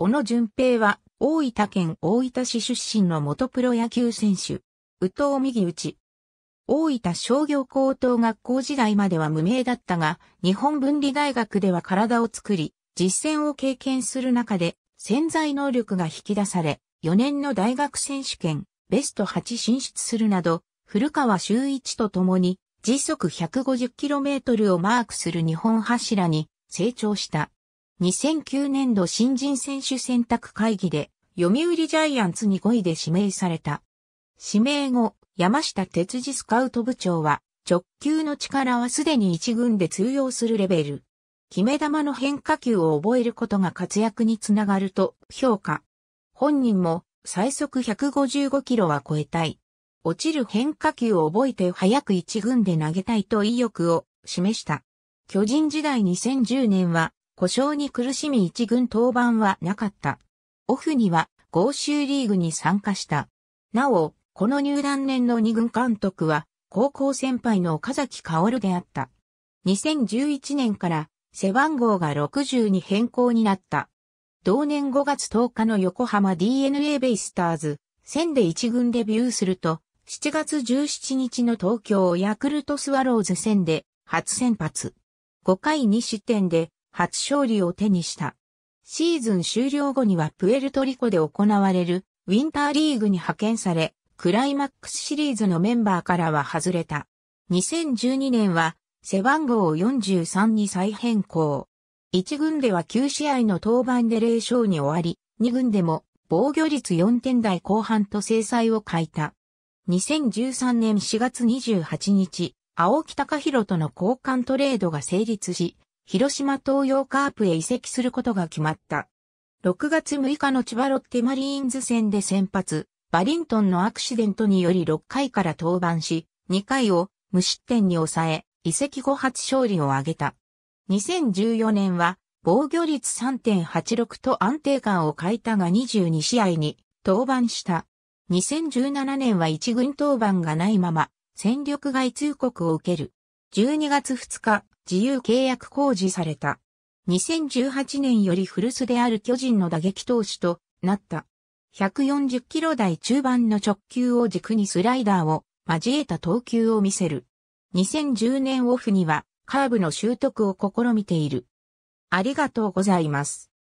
小野純平は、大分県大分市出身の元プロ野球選手。宇藤右内。大分商業高等学校時代までは無名だったが、日本文理大学では体を作り、実践を経験する中で、潜在能力が引き出され、4年の大学選手権、ベスト8進出するなど、古川修一と共に、時速 150km をマークする日本柱に成長した。2009年度新人選手選択会議で、読売ジャイアンツに5位で指名された。指名後、山下哲司スカウト部長は、直球の力はすでに一軍で通用するレベル。決め球の変化球を覚えることが活躍につながると評価。本人も最速155キロは超えたい。落ちる変化球を覚えて早く一軍で投げたいと意欲を示した。巨人時代2010年は故障に苦しみ一軍登板はなかった。オフには豪州リーグに参加した。なお、この入団年の二軍監督は、高校先輩の岡崎薫であった。2011年から背番号が60に変更になった。同年5月10日の横浜 DNA ベイスターズ、戦で一軍デビューすると、7月17日の東京ヤクルトスワローズ戦で初先発。5回2失点で初勝利を手にした。シーズン終了後にはプエルトリコで行われるウィンターリーグに派遣され、クライマックスシリーズのメンバーからは外れた。2012年は背番号を43に再変更。1軍では9試合の登板で0勝に終わり、2軍でも防御率4点台後半と制裁を欠いた。2013年4月28日、青木隆弘との交換トレードが成立し、広島東洋カープへ移籍することが決まった。6月6日の千葉ロッテマリーンズ戦で先発、バリントンのアクシデントにより6回から登板し、2回を無失点に抑え、移籍後初勝利を挙げた。2014年は防御率3.86と安定感を欠いたが22試合に登板した。2017年は一軍登板がないまま戦力外通告を受ける。12月2日、自由契約公示された。2018年より古巣である巨人の打撃投手となった。140キロ台中盤の直球を軸にスライダーを交えた投球を見せる。2010年オフにはカーブの習得を試みている。ありがとうございます。